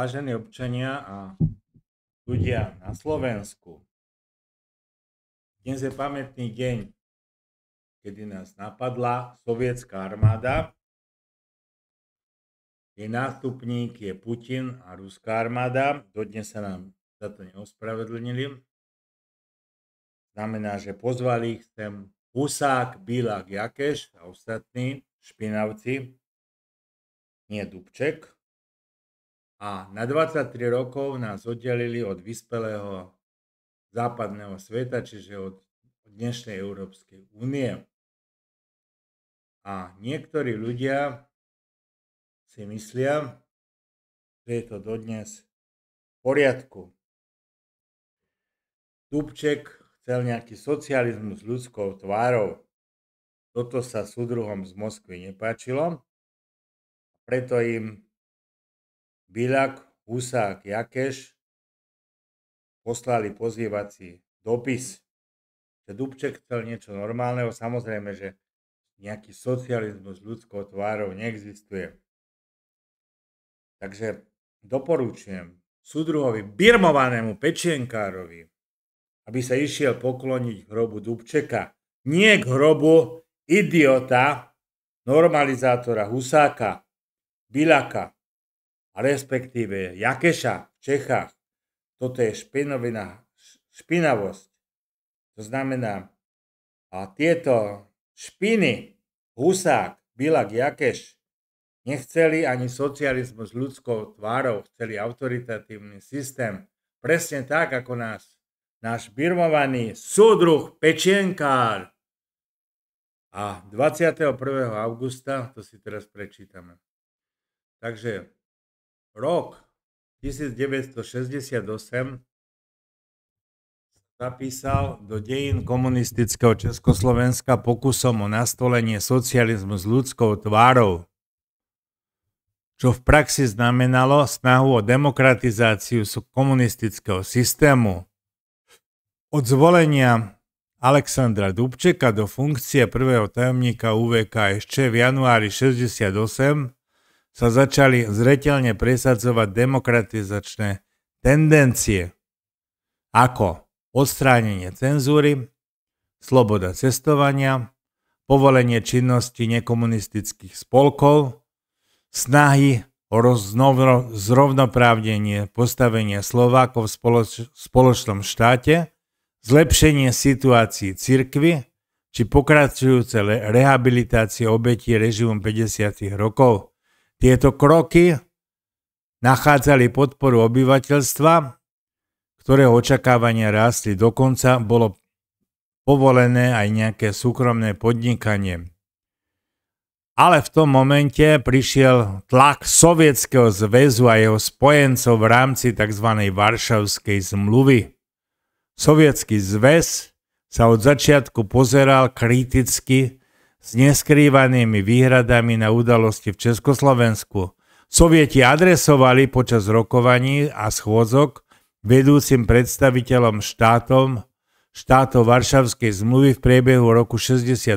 Vážení občania a ľudia na Slovensku, dnes je pamätný deň, kedy nás napadla sovietská armáda, jej nástupník je Putin a ruská armáda, dodnes sa nám za to neospravedlnili. Znamená, že pozvali ich sem Husák, Bilák Jakeš a ostatní špinavci, nie Dubček, a na 23 rokov nás oddelili od vyspelého západného sveta, čiže od dnešnej Európskej únie. A niektorí ľudia si myslia, že je to dodnes v poriadku. Dubček chcel nejaký socializmus s ľudskou tvárou. Toto sa súdruhom z Moskvy nepáčilo, preto im Bilak, Husák, Jakeš poslali pozývací dopis, že Dubček chcel niečo normálneho, samozrejme, že nejaký socializmus s ľudskou tvárou neexistuje. Takže doporučujem súdruhovi birmovanému pečienkárovi, aby sa išiel pokloniť hrobu Dubčeka. Nie k hrobu idiota, normalizátora Husáka, Bilaka, respektíve Jakeša v Čechách, toto je špinovina, špinavosť. To znamená, a tieto špiny Husák, Bilak, Jakeš nechceli ani socializmus s ľudskou tvárou, chceli autoritatívny systém. Presne tak, ako nás náš birmovaný súdruh Pečienkár. A 21. augusta, to si teraz prečítame. Takže rok 1968 napísal do dejín komunistického Československa pokusom o nastolenie socializmu s ľudskou tvárou, čo v praxi znamenalo snahu o demokratizáciu komunistického systému. Od zvolenia Alexandra Dubčeka do funkcie prvého tajomníka UVK ešte v januári 1968 sa začali zretelne presadzovať demokratizačné tendencie ako odstránenie cenzúry, sloboda cestovania, povolenie činnosti nekomunistických spolkov, snahy o roznovno zrovnoprávnenie postavenia Slovákov v spoloč, spoločnom štáte, zlepšenie situácií cirkvy či pokračujúce rehabilitácie obetí režimu 50. rokov. Tieto kroky nachádzali podporu obyvateľstva, ktorého očakávania rástli. Dokonca bolo povolené aj nejaké súkromné podnikanie. Ale v tom momente prišiel tlak Sovietskeho zväzu a jeho spojencov v rámci tzv. Varšavskej zmluvy. Sovietský zväz sa od začiatku pozeral kriticky s neskrývanými výhradami na udalosti v Československu. Sovieti adresovali počas rokovaní a schôdzok vedúcim predstaviteľom štátom, štátov Varšavskej zmluvy v priebehu roku 68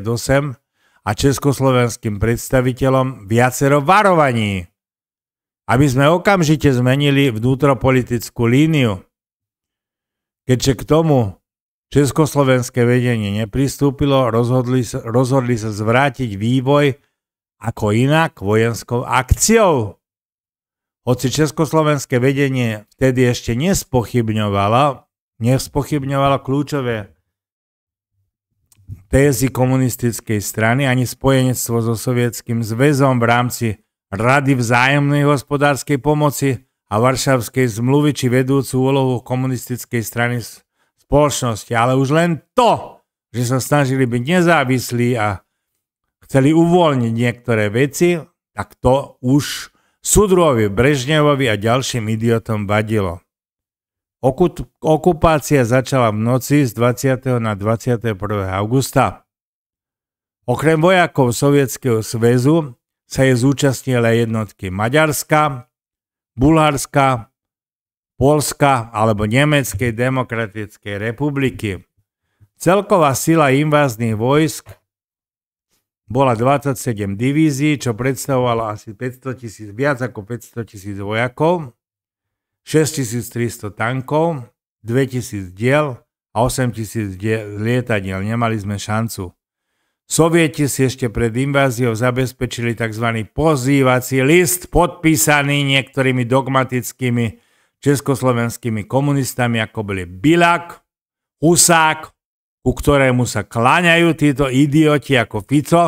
a československým predstaviteľom viacero varovaní, aby sme okamžite zmenili vnútropolitickú líniu. Keďže k tomu Československé vedenie nepristúpilo, rozhodli sa, rozhodli sa zvrátiť vývoj ako inak vojenskou akciou. Hoci československé vedenie vtedy ešte nespochybňovalo, nespochybňovalo kľúčové tézy komunistickej strany ani spojenectvo so Sovietským zväzom v rámci Rady vzájomnej hospodárskej pomoci a Varšavskej zmluvy či vedúcu úlohu komunistickej strany v spoločnosti. Ale už len to, že sa snažili byť nezávislí a chceli uvoľniť niektoré veci, tak to už Sudrovi, Brežnevovi a ďalším idiotom vadilo. okupácia začala v noci z 20. na 21. augusta. Okrem vojakov Sovietskeho zväzu sa je zúčastnila jednotky Maďarska, Bulharska, Polska alebo Nemeckej demokratickej republiky. Celková sila inváznych vojsk bola 27 divízií, čo predstavovalo asi 500 tisíc, viac ako 500 tisíc vojakov, 6300 tankov, 2000 diel a 8000 lietadiel. Nemali sme šancu. Sovieti si ešte pred inváziou zabezpečili tzv. pozývací list, podpísaný niektorými dogmatickými československými komunistami, ako boli Bilak, Husák, ku ktorému sa kláňajú títo idioti ako Fico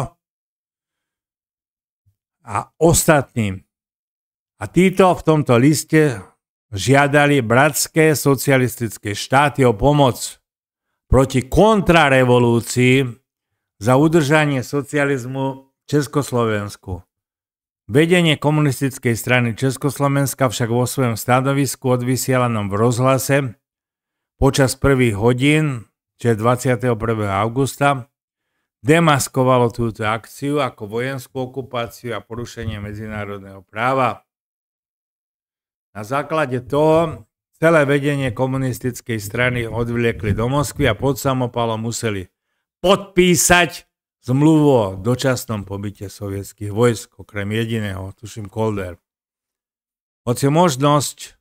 a ostatným. A títo v tomto liste žiadali bratské socialistické štáty o pomoc proti kontrarevolúcii za udržanie socializmu v Československu. Vedenie komunistickej strany Československa však vo svojom stanovisku odvysielanom v rozhlase počas prvých hodín, čiže 21. augusta, demaskovalo túto akciu ako vojenskú okupáciu a porušenie medzinárodného práva. Na základe toho celé vedenie komunistickej strany odvliekli do Moskvy a pod samopalom museli podpísať zmluvu o dočasnom pobyte sovietských vojsk, okrem jediného, tuším Kolder. Hoci možnosť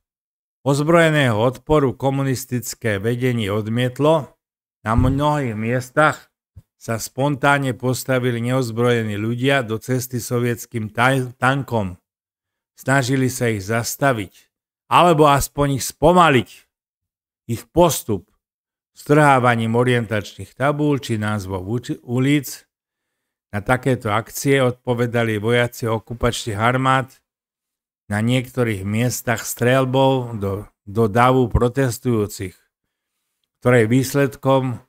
ozbrojeného odporu komunistické vedenie odmietlo, na mnohých miestach sa spontánne postavili neozbrojení ľudia do cesty sovietským tankom. Snažili sa ich zastaviť, alebo aspoň ich spomaliť. Ich postup strhávaním orientačných tabúl či názvov ulic na takéto akcie odpovedali vojaci okupačných armád na niektorých miestach strelbou do, do davu protestujúcich, ktorej výsledkom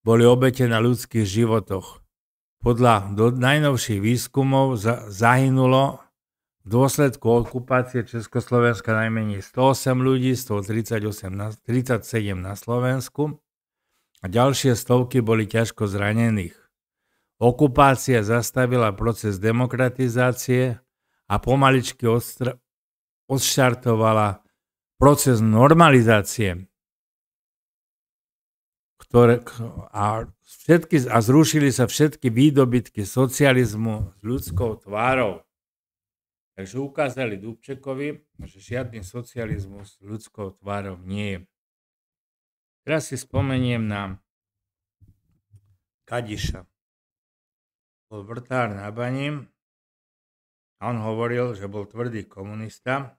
boli obete na ľudských životoch. Podľa do najnovších výskumov za, zahynulo v dôsledku okupácie Československa najmenej 108 ľudí, 138 na, 37 na Slovensku a ďalšie stovky boli ťažko zranených. Okupácia zastavila proces demokratizácie a pomaličky odstra- odštartovala proces normalizácie ktoré, a, všetky, a zrušili sa všetky výdobytky socializmu s ľudskou tvárou. Takže ukázali Dubčekovi, že žiadny socializmus s ľudskou tvárou nie je. Teraz si spomeniem na Kadiša bol vrtár na bani a on hovoril, že bol tvrdý komunista.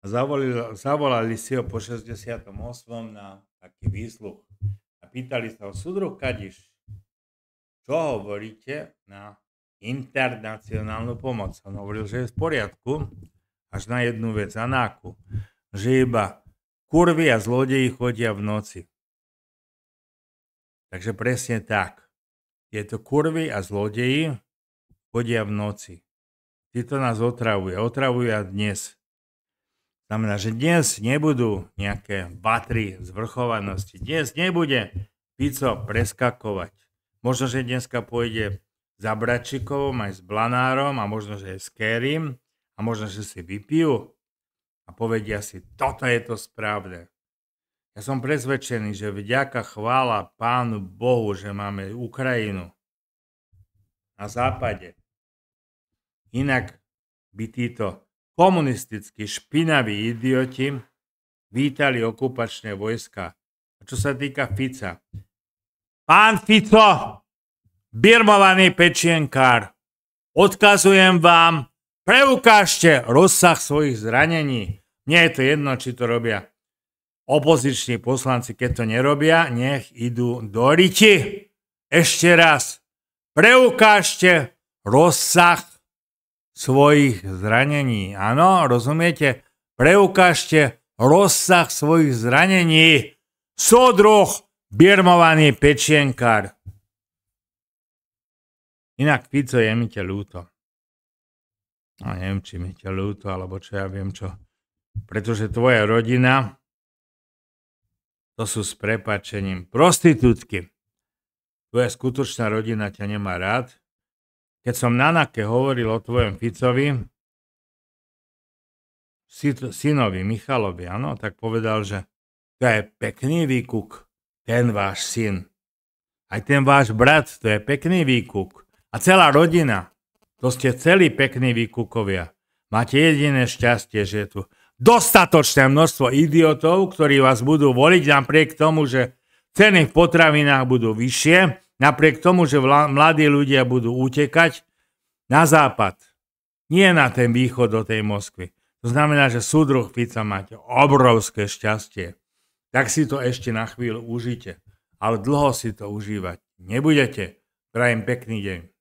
Zavolil, zavolali si ho po 68. na taký výsluch a pýtali sa ho, súdruh Kadiš, čo hovoríte na internacionálnu pomoc? On hovoril, že je v poriadku, až na jednu vec, a náku, že iba kurvy a zlodeji chodia v noci. Takže presne tak. Tieto kurvy a zlodeji chodia v noci. Títo nás otravuje. Otravujú dnes. Znamená, že dnes nebudú nejaké batry zvrchovanosti. Dnes nebude Pico preskakovať. Možno, že dneska pôjde za Bračikovom aj s Blanárom a možno, že aj s Kerim a možno, že si vypijú a povedia si, toto je to správne. Ja som presvedčený, že vďaka chvála Pánu Bohu, že máme Ukrajinu na západe. Inak by títo komunistickí špinaví idioti vítali okupačné vojska. A čo sa týka Fica. Pán Fico, birmovaný pečienkár, odkazujem vám, preukážte rozsah svojich zranení. Nie je to jedno, či to robia opoziční poslanci, keď to nerobia, nech idú do riti. Ešte raz, preukážte rozsah svojich zranení. Áno, rozumiete? Preukážte rozsah svojich zranení. Sodroch, birmovaný pečienkár. Inak, Fico, je mi te ľúto. No, neviem, či mi te ľúto, alebo čo ja viem čo. Pretože tvoja rodina, to sú s prepačením prostitútky. Tvoja skutočná rodina ťa nemá rád. Keď som na Nake hovoril o tvojom Ficovi, synovi Michalovi, áno, tak povedal, že to je pekný výkuk, ten váš syn. Aj ten váš brat, to je pekný výkuk. A celá rodina, to ste celí pekní výkukovia. Máte jediné šťastie, že je tu dostatočné množstvo idiotov, ktorí vás budú voliť napriek tomu, že ceny v potravinách budú vyššie, napriek tomu, že mladí ľudia budú utekať na západ, nie na ten východ do tej Moskvy. To znamená, že súdruh Fica máte obrovské šťastie. Tak si to ešte na chvíľu užite. Ale dlho si to užívať nebudete. Prajem pekný deň.